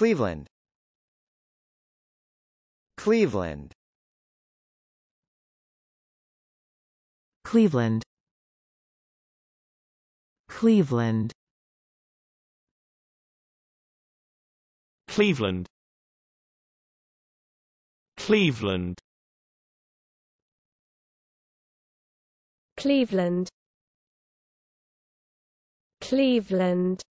Cleveland Cleveland Cleveland Cleveland Cleveland Cleveland Cleveland Cleveland